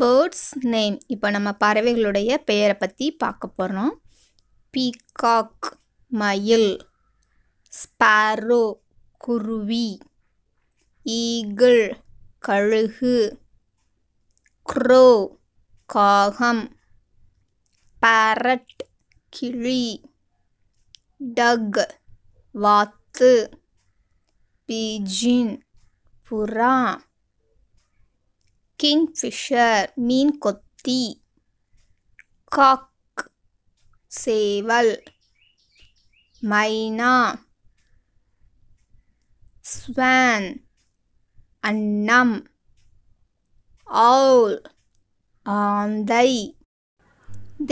birds name இப்போ நம்ம பறவைகளுடைய பெயரை பற்றி பார்க்க போகிறோம் பீகாக் மயில் ஸ்பாரோ குருவி ஈகிள் கழுகு க்ரோ காகம் பேரட் கிளி டக் வாத்து பீஜின் புறா கிங்ஃபிஷர் மீன் கொத்தி காக் சேவல் மைனா ஸ்வான் அன்னம் ஆல் ஆந்தை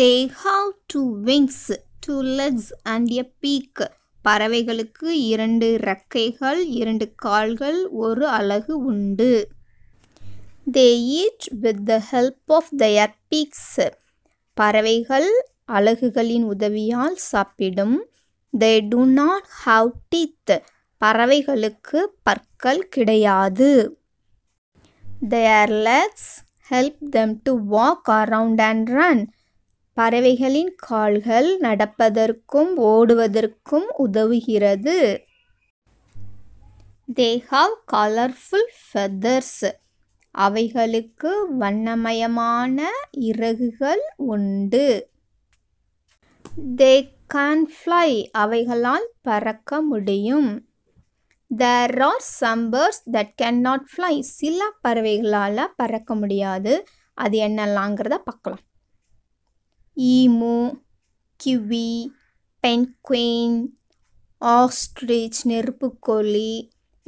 they have two wings two legs and a beak பறவைகளுக்கு இரண்டு ரெக்கைகள் இரண்டு கால்கள் ஒரு அலகு உண்டு they eat with the help of their beaks பறவைகள் அலகுகளின் உதவியால் சாப்பிடும் they do not have teeth பறவைகளுக்கு பற்கள் கிடையாது their legs help them to walk around and run பறவைகளின் கால்கள் நடப்பதற்கும் ஓடுவதற்கும் உதவுகிறது தே ஹாவ் கலர்ஃபுல் ஃபெதர்ஸ் அவைகளுக்கு வண்ணமயமான இறகுகள் உண்டு தே கேன் ஃப்ளை அவைகளால் பறக்க முடியும் there are some birds that can not fly சில பறவைகளால் பறக்க முடியாது அது என்னெல்லாங்கிறத பார்க்கலாம் ஈமு கிவி பென்குயின் ஆஸ்ட்ரிச் நெருப்புக்கோழி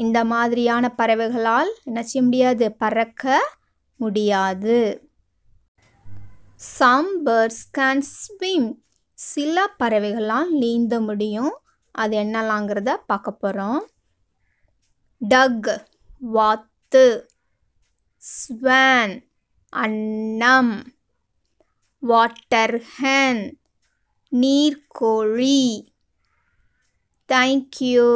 இந்த மாதிரியான பறவைகளால் என்ன செய்ய முடியாது பறக்க முடியாது சம் பேர்ட்ஸ் கேன் ஸ்விம் சில பறவைகளால் நீந்த முடியும் அது என்னலாங்கிறத பார்க்க போகிறோம் டக் வாத்து ஸ்வேன் அன்னம் வாட்டர் ஹேன் நீர்கோழி தேங்க்யூ